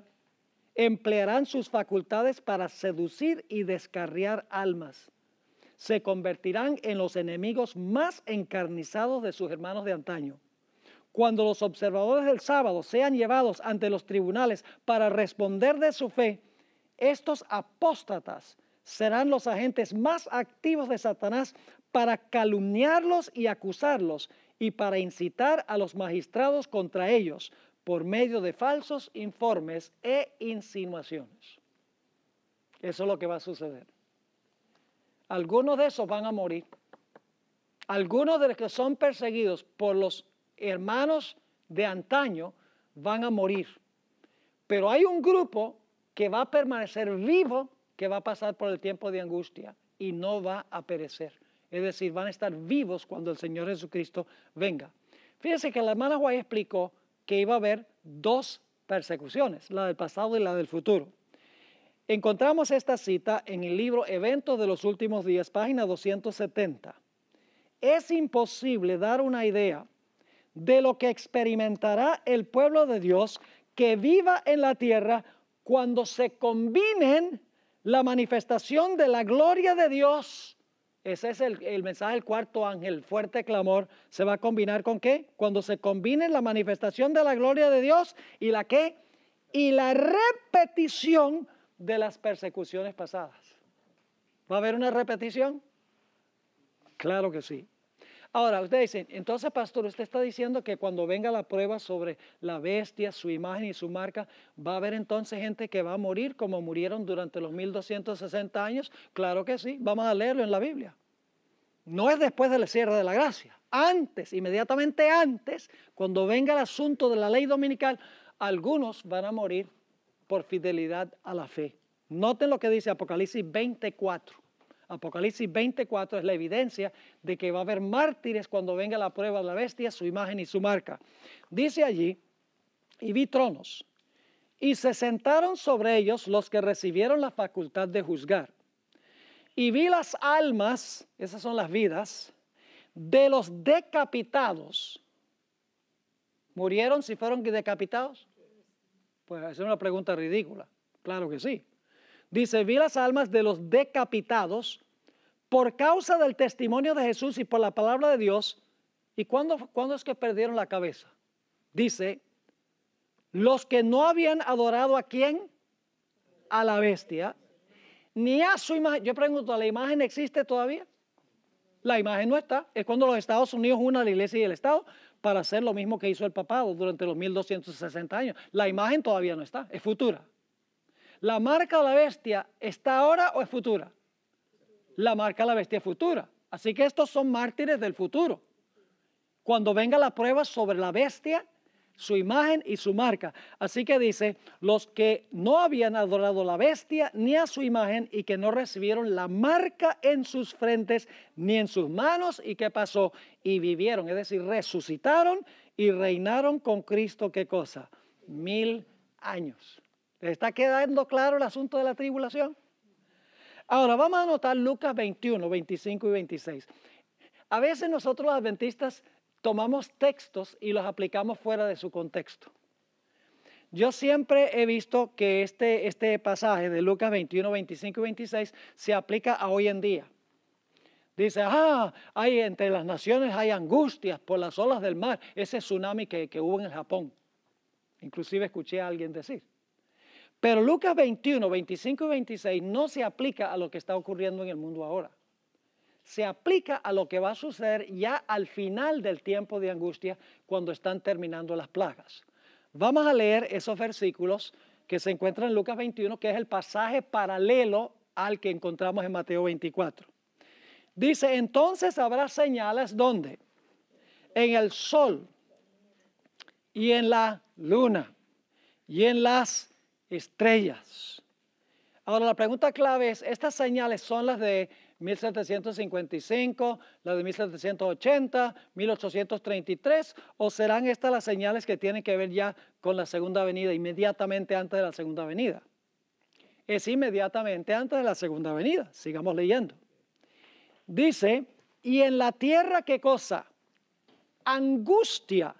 emplearán sus facultades para seducir y descarriar almas. Se convertirán en los enemigos más encarnizados de sus hermanos de antaño. Cuando los observadores del sábado sean llevados ante los tribunales para responder de su fe, estos apóstatas serán los agentes más activos de Satanás para calumniarlos y acusarlos y para incitar a los magistrados contra ellos por medio de falsos informes e insinuaciones. Eso es lo que va a suceder. Algunos de esos van a morir. Algunos de los que son perseguidos por los hermanos de antaño van a morir. Pero hay un grupo que va a permanecer vivo, que va a pasar por el tiempo de angustia y no va a perecer. Es decir, van a estar vivos cuando el Señor Jesucristo venga. Fíjense que la hermana explicó que iba a haber dos persecuciones, la del pasado y la del futuro. Encontramos esta cita en el libro Eventos de los Últimos Días, página 270. Es imposible dar una idea de lo que experimentará el pueblo de Dios que viva en la tierra cuando se combinen la manifestación de la gloria de Dios ese es el, mensaje del cuarto ángel, fuerte clamor. ¿Se va a combinar con qué? Cuando se combine la manifestación de la gloria de Dios y la qué? Y la repetición de las persecuciones pasadas. ¿Va a haber una repetición? Claro que sí. Ahora, ustedes dicen, entonces pastor, usted está diciendo que cuando venga la prueba sobre la bestia, su imagen y su marca, ¿va a haber entonces gente que va a morir como murieron durante los 1260 años? Claro que sí, vamos a leerlo en la Biblia. No es después del cierre de la gracia, antes, inmediatamente antes, cuando venga el asunto de la ley dominical, algunos van a morir por fidelidad a la fe. Noten lo que dice Apocalipsis 24. Apocalipsis 24 es la evidencia de que va a haber mártires cuando venga la prueba de la bestia, su imagen y su marca. Dice allí, y vi tronos, y se sentaron sobre ellos los que recibieron la facultad de juzgar. Y vi las almas, esas son las vidas, de los decapitados. ¿Murieron si fueron decapitados? Pues es una pregunta ridícula. Claro que sí. Dice, vi las almas de los decapitados por causa del testimonio de Jesús y por la palabra de Dios. ¿Y cuándo, es que perdieron la cabeza? Dice, los que no habían adorado a quién? A la bestia. Ni a su imagen. Yo pregunto, ¿la imagen existe todavía? La imagen no está. Es cuando los Estados Unidos unen a la iglesia y el Estado para hacer lo mismo que hizo el papado durante los 1260 años. La imagen todavía no está, es futura. ¿La marca de la bestia está ahora o es futura? La marca de la bestia es futura. Así que estos son mártires del futuro. Cuando venga la prueba sobre la bestia, su imagen y su marca. Así que dice, los que no habían adorado la bestia ni a su imagen y que no recibieron la marca en sus frentes ni en sus manos, ¿y qué pasó? Y vivieron, es decir, resucitaron y reinaron con Cristo, ¿qué cosa? Mil años está quedando claro el asunto de la tribulación? Ahora vamos a anotar Lucas 21, 25 y 26. A veces nosotros los adventistas tomamos textos y los aplicamos fuera de su contexto. Yo siempre he visto que este, este pasaje de Lucas 21, 25 y 26 se aplica a hoy en día. Dice, ah, hay, entre las naciones hay angustias por las olas del mar, ese tsunami que, que hubo en el Japón. Inclusive escuché a alguien decir. Pero Lucas 21, 25 y 26 no se aplica a lo que está ocurriendo en el mundo ahora. Se aplica a lo que va a suceder ya al final del tiempo de angustia, cuando están terminando las plagas. Vamos a leer esos versículos que se encuentran en Lucas 21, que es el pasaje paralelo al que encontramos en Mateo 24. Dice, entonces habrá señales donde? En el sol y en la luna y en las estrellas. Ahora la pregunta clave es, estas señales son las de 1755, las de 1780, 1833, o serán estas las señales que tienen que ver ya con la segunda avenida inmediatamente antes de la segunda venida? Es inmediatamente antes de la segunda venida, sigamos leyendo. Dice, y en la tierra qué cosa? Angustia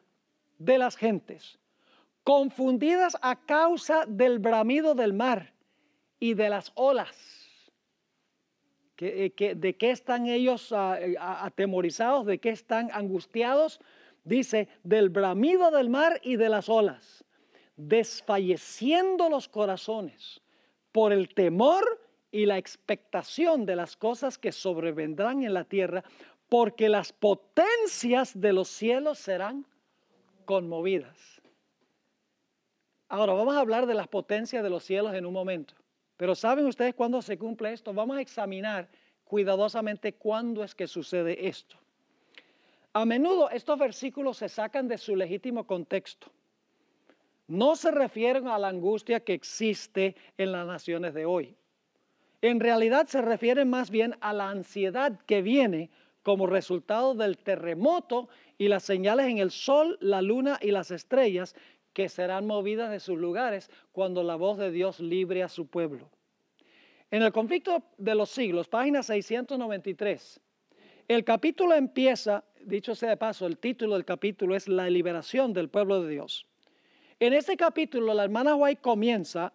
de las gentes confundidas a causa del bramido del mar y de las olas. Eh, de qué están ellos ah, eh, atemorizados? ¿De qué están angustiados? Dice, del bramido del mar y de las olas, desfalleciendo los corazones por el temor y la expectación de las cosas que sobrevendrán en la tierra, porque las potencias de los cielos serán conmovidas. Ahora vamos a hablar de las potencias de los cielos en un momento. Pero ¿saben ustedes cuándo se cumple esto? Vamos a examinar cuidadosamente cuándo es que sucede esto. A menudo estos versículos se sacan de su legítimo contexto. No se refieren a la angustia que existe en las naciones de hoy. En realidad se refieren más bien a la ansiedad que viene como resultado del terremoto y las señales en el sol, la luna y las estrellas que serán movidas de sus lugares cuando la voz de Dios libre a su pueblo. En el conflicto de los siglos, página 693, el capítulo empieza, dicho sea de paso, el título del capítulo es La liberación del pueblo de Dios. En ese capítulo, la hermana White comienza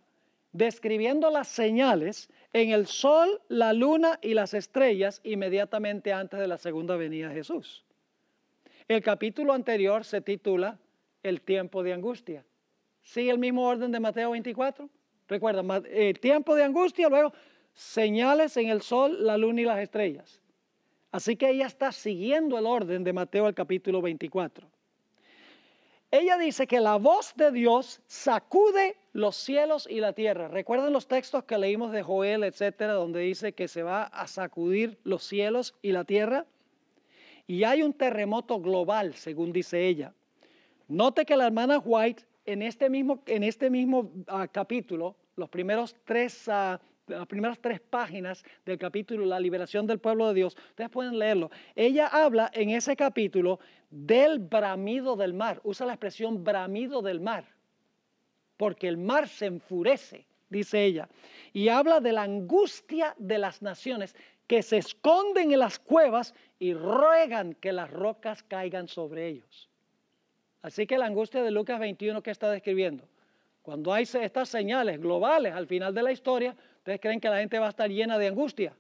describiendo las señales en el sol, la luna y las estrellas inmediatamente antes de la segunda venida de Jesús. El capítulo anterior se titula el tiempo de angustia. Sigue el mismo orden de Mateo 24. Recuerda, el eh, tiempo de angustia, luego señales en el sol, la luna y las estrellas. Así que ella está siguiendo el orden de Mateo el capítulo 24. Ella dice que la voz de Dios sacude los cielos y la tierra. Recuerden los textos que leímos de Joel, etcétera, donde dice que se va a sacudir los cielos y la tierra. Y hay un terremoto global, según dice ella. Note que la hermana White en este mismo, en este mismo ah, capítulo, los primeros ah, las primeras tres páginas del capítulo La liberación del pueblo de Dios, ustedes pueden leerlo. Ella habla en ese capítulo del bramido del mar, usa la expresión bramido del mar, porque el mar se enfurece, dice ella, y habla de la angustia de las naciones que se esconden en las cuevas y ruegan que las rocas caigan sobre ellos. Así que la angustia de Lucas 21 que está describiendo, cuando hay estas señales globales al final de la historia, ¿ustedes creen que la gente va a estar llena de angustia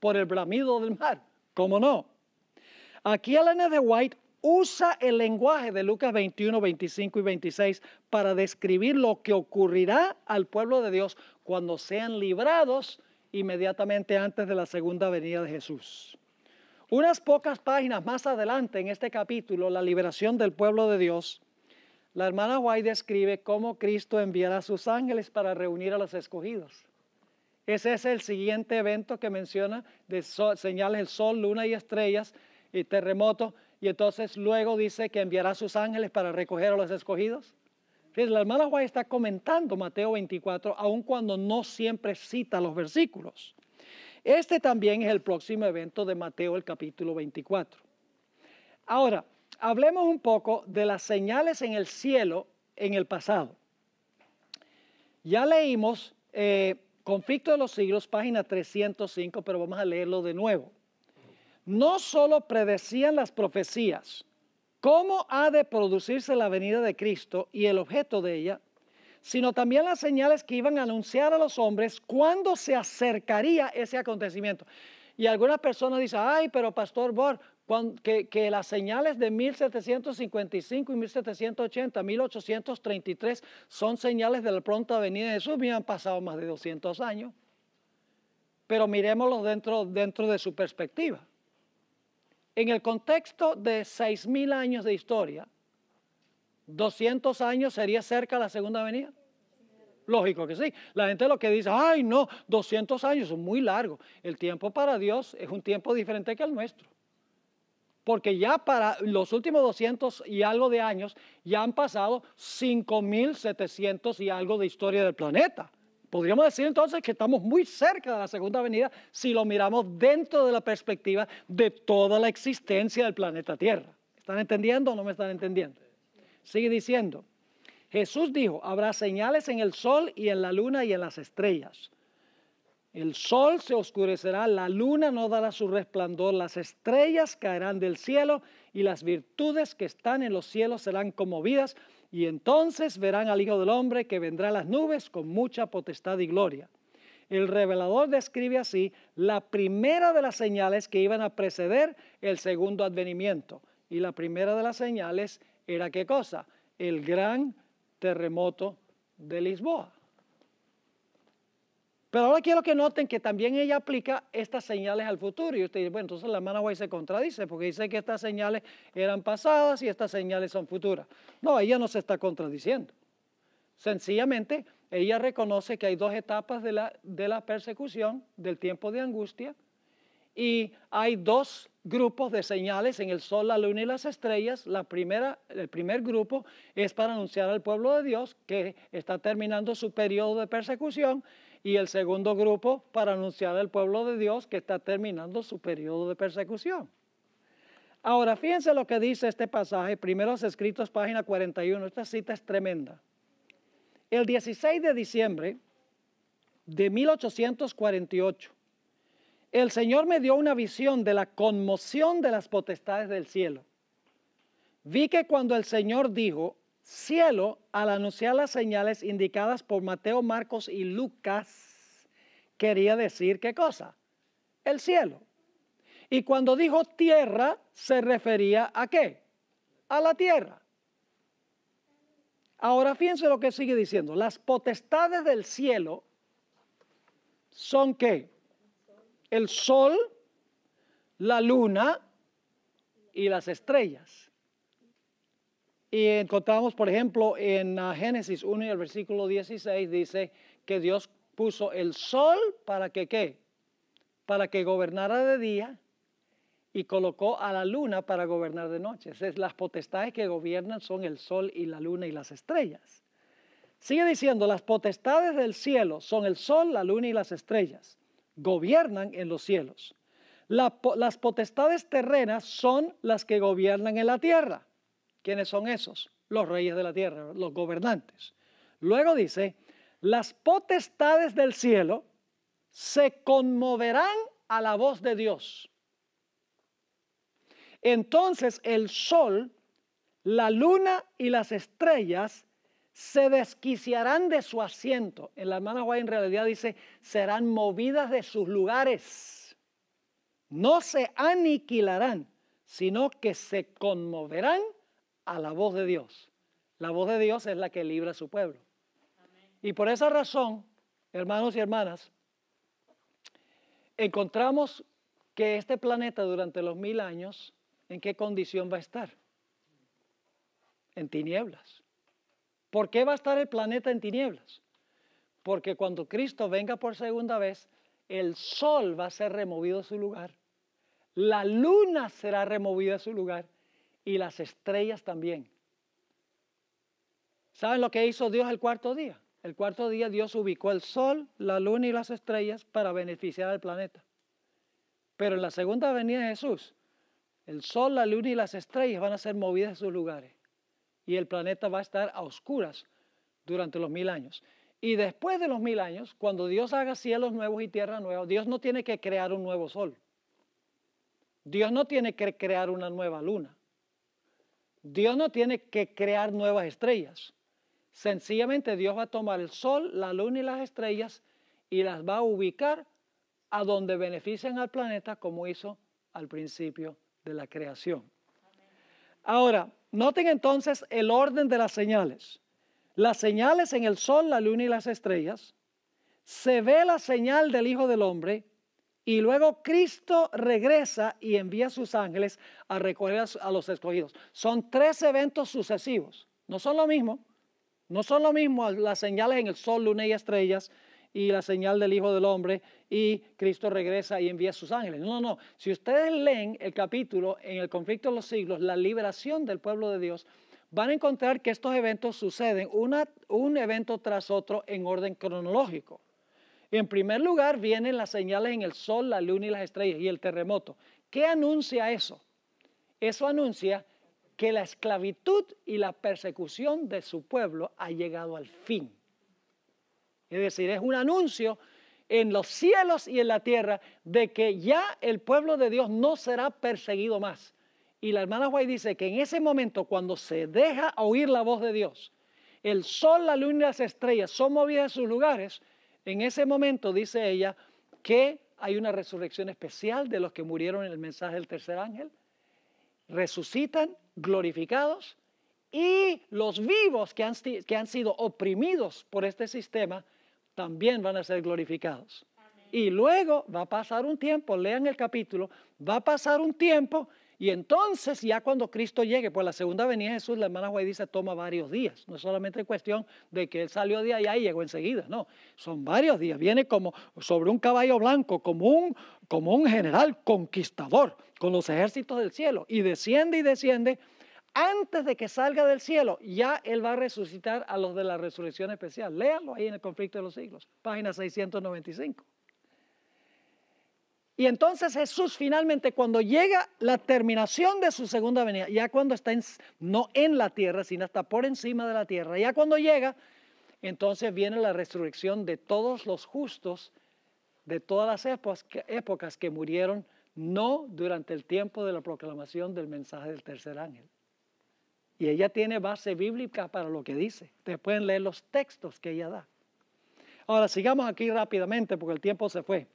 por el bramido del mar? ¿Cómo no? Aquí Elena e. de White usa el lenguaje de Lucas 21, 25 y 26 para describir lo que ocurrirá al pueblo de Dios cuando sean librados inmediatamente antes de la segunda venida de Jesús. Unas pocas páginas más adelante en este capítulo, la liberación del pueblo de Dios, la hermana White describe cómo Cristo enviará a sus ángeles para reunir a los escogidos. Ese es el siguiente evento que menciona de señales el sol, luna y estrellas y terremoto. Y entonces luego dice que enviará a sus ángeles para recoger a los escogidos. la hermana White está comentando Mateo 24, aun cuando no siempre cita los versículos. Este también es el próximo evento de Mateo, el capítulo 24. Ahora, hablemos un poco de las señales en el cielo en el pasado. Ya leímos eh, Conflicto de los siglos, página 305, pero vamos a leerlo de nuevo. No solo predecían las profecías, cómo ha de producirse la venida de Cristo y el objeto de ella, sino también las señales que iban a anunciar a los hombres cuándo se acercaría ese acontecimiento. Y algunas personas dicen, ay, pero Pastor Bor, que, las señales de 1755 y 1780, 1833 son señales de la pronta venida de Jesús. Bien, han pasado más de 200 años. Pero miremoslo dentro, dentro de su perspectiva. En el contexto de 6.000 años de historia, 200 años sería cerca la segunda venida. Lógico que sí. La gente lo que dice, ay no, 200 años es muy largo. El tiempo para Dios es un tiempo diferente que el nuestro. Porque ya para los últimos 200 y algo de años, ya han pasado 5.700 y algo de historia del planeta. Podríamos decir entonces que estamos muy cerca de la segunda avenida si lo miramos dentro de la perspectiva de toda la existencia del planeta Tierra. ¿Están entendiendo o no me están entendiendo? Sigue diciendo, Jesús dijo, habrá señales en el sol y en la luna y en las estrellas. El sol se oscurecerá, la luna no dará su resplandor, las estrellas caerán del cielo y las virtudes que están en los cielos serán conmovidas y entonces verán al Hijo del Hombre que vendrá a las nubes con mucha potestad y gloria. El revelador describe así la primera de las señales que iban a preceder el segundo advenimiento y la primera de las señales era qué cosa? El gran terremoto de Lisboa. Pero ahora quiero que noten que también ella aplica estas señales al futuro. Y usted dice, bueno, entonces la hermana White se contradice porque dice que estas señales eran pasadas y estas señales son futuras. No, ella no se está contradiciendo. Sencillamente, ella reconoce que hay dos etapas de la, de la persecución, del tiempo de angustia y hay dos grupos de señales en el sol, la luna y las estrellas. La primera, el primer grupo es para anunciar al pueblo de Dios que está terminando su periodo de persecución y el segundo grupo para anunciar al pueblo de Dios que está terminando su periodo de persecución. Ahora, fíjense lo que dice este pasaje, primeros escritos, página 41. Esta cita es tremenda. El 16 de diciembre de 1848, el Señor me dio una visión de la conmoción de las potestades del cielo. Vi que cuando el Señor dijo, cielo, al anunciar las señales indicadas por Mateo, Marcos y Lucas, quería decir qué cosa? El cielo. Y cuando dijo tierra, se refería a qué? A la tierra. Ahora fíjense lo que sigue diciendo. Las potestades del cielo son qué? el sol, la luna y las estrellas. Y encontramos, por ejemplo, en ah, Génesis 1 y el versículo 16 dice que Dios puso el sol para que qué? Para que gobernara de día y colocó a la luna para gobernar de noche. es las potestades que gobiernan son el sol y la luna y las estrellas. Sigue diciendo, las potestades del cielo son el sol, la luna y las estrellas gobiernan en los cielos. las potestades terrenas son las que gobiernan en la tierra. ¿Quiénes son esos? Los reyes de la tierra, los gobernantes. Luego dice, las potestades del cielo se conmoverán a la voz de Dios. Entonces el sol, la luna y las estrellas se desquiciarán de su asiento. En la hermana Guay en realidad dice, serán movidas de sus lugares. No se aniquilarán, sino que se conmoverán a la voz de Dios. La voz de Dios es la que libra a su pueblo. Y por esa razón, hermanos y hermanas, encontramos que este planeta durante los mil años, ¿en qué condición va a estar? En tinieblas ¿Por qué va a estar el planeta en tinieblas? Porque cuando Cristo venga por segunda vez, el sol va a ser removido de su lugar, la luna será removida de su lugar y las estrellas también. ¿Saben lo que hizo Dios el cuarto día? El cuarto día Dios ubicó el sol, la luna y las estrellas para beneficiar al planeta. Pero en la segunda venida de Jesús, el sol, la luna y las estrellas van a ser movidas de sus lugares y el planeta va a estar a oscuras durante los mil años. Y después de los mil años, cuando Dios haga cielos nuevos y tierra nueva, Dios no tiene que crear un nuevo sol. Dios no tiene que crear una nueva luna. Dios no tiene que crear nuevas estrellas. Sencillamente Dios va a tomar el sol, la luna y las estrellas y las va a ubicar a donde benefician al planeta como hizo al principio de la creación. Ahora, Noten entonces el orden de las señales. Las señales en el sol, la luna y las estrellas. Se ve la señal del Hijo del Hombre y luego Cristo regresa y envía sus ángeles a recoger a los escogidos. Son tres eventos sucesivos. No son lo mismo. No son lo mismo las señales en el sol, luna y estrellas y la señal del Hijo del Hombre y Cristo regresa y envía a sus ángeles. No, no, si ustedes leen el capítulo en el conflicto de los siglos, la liberación del pueblo de Dios, van a encontrar que estos eventos suceden un evento tras otro en orden cronológico. en primer lugar vienen las señales en el sol, la luna y las estrellas y el terremoto. ¿Qué anuncia eso? Eso anuncia que la esclavitud y la persecución de su pueblo ha llegado al fin. Es decir, es un anuncio en los cielos y en la tierra de que ya el pueblo de Dios no será perseguido más. Y la hermana White dice que en ese momento, cuando se deja oír la voz de Dios, el sol, la luna y las estrellas son movidas de sus lugares, en ese momento, dice ella, que hay una resurrección especial de los que murieron en el mensaje del tercer ángel. Resucitan glorificados y los vivos que han, que han sido oprimidos por este sistema también van a ser glorificados. Y luego va a pasar un tiempo, lean el capítulo, va a pasar un tiempo y entonces ya cuando Cristo llegue, por pues la segunda venida de Jesús, la hermana Guay dice, toma varios días. No es solamente cuestión de que Él salió de allá y llegó enseguida, no, son varios días. Viene como sobre un caballo blanco, como un general conquistador con los ejércitos del cielo y desciende y desciende antes de que salga del cielo, ya Él va a resucitar a los de la resurrección especial. Léalo ahí en el conflicto de los siglos, página 695. Y entonces Jesús finalmente cuando llega la terminación de su segunda venida, ya cuando está no en la tierra, sino hasta por encima de la tierra, ya cuando llega, entonces viene la resurrección de todos los justos de todas las épocas que murieron no durante el tiempo de la proclamación del mensaje del tercer ángel. Y ella tiene base bíblica para lo que dice. Ustedes pueden leer los textos que ella da. Ahora, sigamos aquí rápidamente porque el tiempo se fue.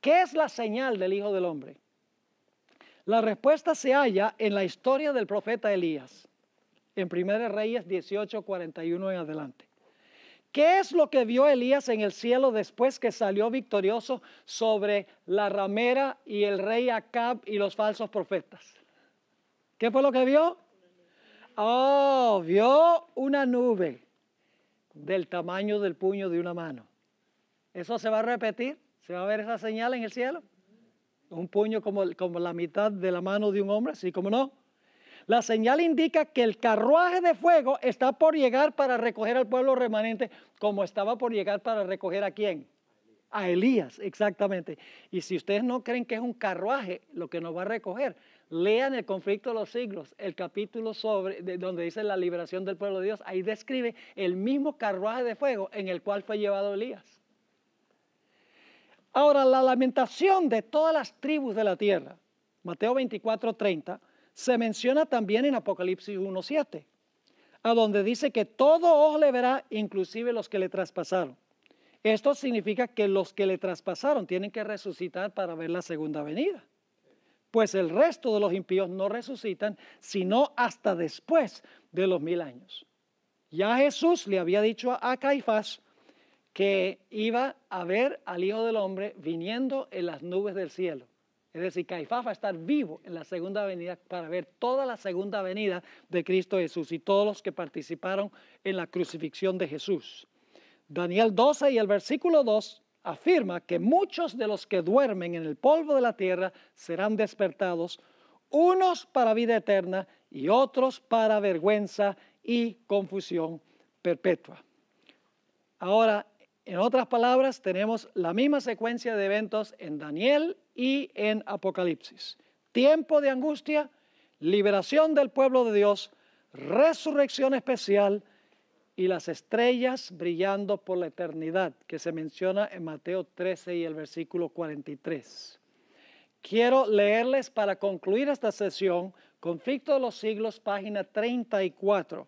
¿Qué es la señal del Hijo del Hombre? La respuesta se halla en la historia del profeta Elías, en 1 Reyes 18, 41 en adelante. ¿Qué es lo que vio Elías en el cielo después que salió victorioso sobre la ramera y el rey Acab y los falsos profetas? ¿Qué fue lo que vio? Oh, vio una nube del tamaño del puño de una mano. ¿Eso se va a repetir? ¿Se va a ver esa señal en el cielo? Un puño como, como la mitad de la mano de un hombre, sí, como no. La señal indica que el carruaje de fuego está por llegar para recoger al pueblo remanente, como estaba por llegar para recoger a quién? A Elías, exactamente. Y si ustedes no creen que es un carruaje lo que nos va a recoger, lean el conflicto de los siglos, el capítulo sobre donde dice la liberación del pueblo de Dios. Ahí describe el mismo carruaje de fuego en el cual fue llevado Elías. Ahora, la lamentación de todas las tribus de la tierra, Mateo 24, 30, se menciona también en Apocalipsis 1, 7, a donde dice que todo ojo le verá, inclusive los que le traspasaron. Esto significa que los que le traspasaron tienen que resucitar para ver la segunda venida. Pues el resto de los impíos no resucitan sino hasta después de los mil años. Ya Jesús le había dicho a Caifás que iba a ver al Hijo del Hombre viniendo en las nubes del cielo. Es decir, Caifás va a estar vivo en la segunda venida para ver toda la segunda venida de Cristo Jesús y todos los que participaron en la crucifixión de Jesús. Daniel 12 y el versículo 2 afirma que muchos de los que duermen en el polvo de la tierra serán despertados, unos para vida eterna y otros para vergüenza y confusión perpetua. Ahora, en otras palabras, tenemos la misma secuencia de eventos en Daniel y en Apocalipsis. Tiempo de angustia, liberación del pueblo de Dios, resurrección especial, y las estrellas brillando por la eternidad, que se menciona en Mateo 13 y el versículo 43. Quiero leerles para concluir esta sesión Conflicto de los siglos, página 34,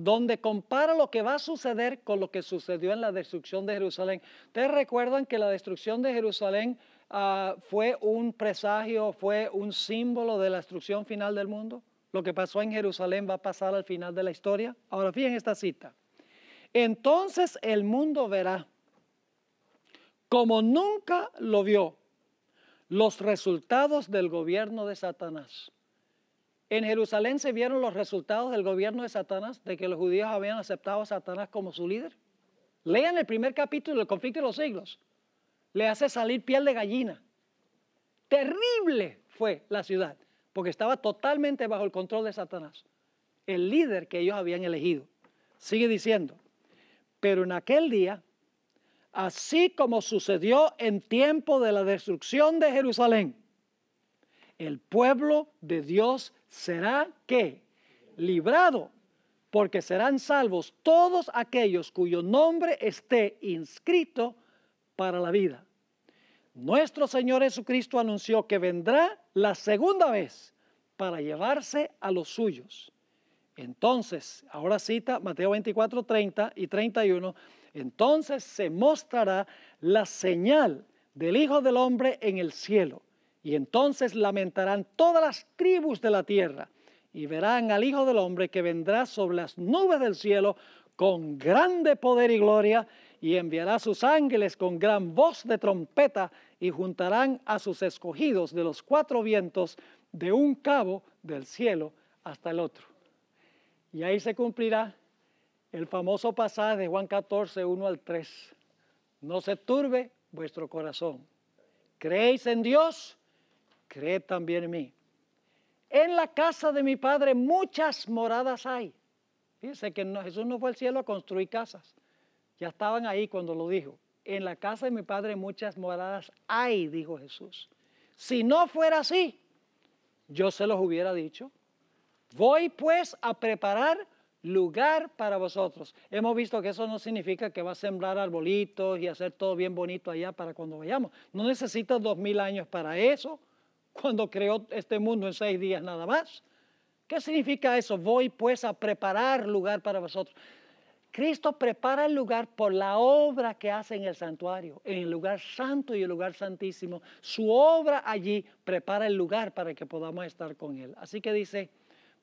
donde compara lo que va a suceder con lo que sucedió en la destrucción de Jerusalén. Ustedes recuerdan que la destrucción de Jerusalén ah, fue un presagio, fue un símbolo de la destrucción final del mundo. Lo que pasó en Jerusalén va a pasar al final de la historia. Ahora fíjense esta cita. Entonces el mundo verá como nunca lo vio los resultados del gobierno de Satanás. En Jerusalén se vieron los resultados del gobierno de Satanás, de que los judíos habían aceptado a Satanás como su líder. Lean el primer capítulo del conflicto de los siglos. Le hace salir piel de gallina. Terrible fue la ciudad porque estaba totalmente bajo el control de Satanás, el líder que ellos habían elegido. Sigue diciendo, pero en aquel día, así como sucedió en tiempo de la destrucción de Jerusalén, el pueblo de Dios será que librado, porque serán salvos todos aquellos cuyo nombre esté inscrito para la vida. Nuestro Señor Jesucristo anunció que vendrá la segunda vez para llevarse a los suyos. Entonces, ahora cita Mateo 24, 30 y 31, entonces se mostrará la señal del Hijo del Hombre en el cielo. Y entonces lamentarán todas las tribus de la tierra y verán al Hijo del Hombre que vendrá sobre las nubes del cielo con grande poder y gloria y enviará sus ángeles con gran voz de trompeta y juntarán a sus escogidos de los cuatro vientos de un cabo del cielo hasta el otro. Y ahí se cumplirá el famoso pasaje de Juan 14, 1 al 3. No se turbe vuestro corazón. Creéis en Dios, creed también en mí. En la casa de mi Padre muchas moradas hay. Fíjense que Jesús no fue al cielo a construir casas. Ya estaban ahí cuando lo dijo en la casa de mi padre muchas moradas hay, dijo Jesús. Si no fuera así, yo se los hubiera dicho. Voy pues a preparar lugar para vosotros. Hemos visto que eso no significa que va a sembrar arbolitos y hacer todo bien bonito allá para cuando vayamos. No necesitas dos mil años para eso, cuando creó este mundo en seis días nada más. ¿Qué significa eso? Voy pues a preparar lugar para vosotros. Cristo prepara el lugar por la obra que hace en el santuario, en el lugar santo y el lugar santísimo. Su obra allí prepara el lugar para que podamos estar con Él. Así que dice,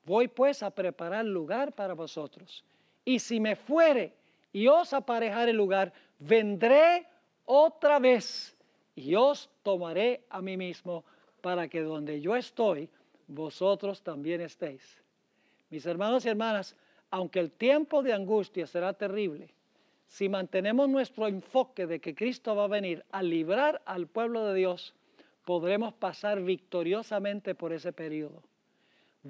voy pues a preparar lugar para vosotros. Y si me fuere y os aparejar el lugar, vendré otra vez y os tomaré a mí mismo para que donde yo estoy, vosotros también estéis. Mis hermanos y hermanas, aunque el tiempo de angustia será terrible, si mantenemos nuestro enfoque de que Cristo va a venir a librar al pueblo de Dios, podremos pasar victoriosamente por ese periodo.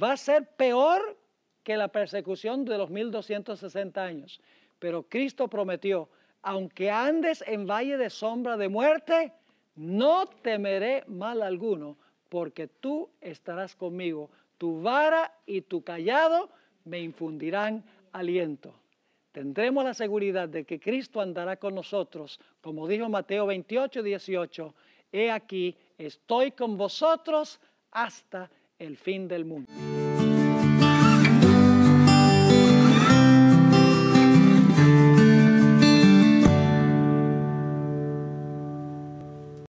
Va a ser peor que la persecución de los 1260 años, pero Cristo prometió, aunque andes en valle de sombra de muerte, no temeré mal alguno, porque tú estarás conmigo, tu vara y tu callado me infundirán aliento. Tendremos la seguridad de que Cristo andará con nosotros, como dijo Mateo 28, 18, he aquí, estoy con vosotros hasta el fin del mundo.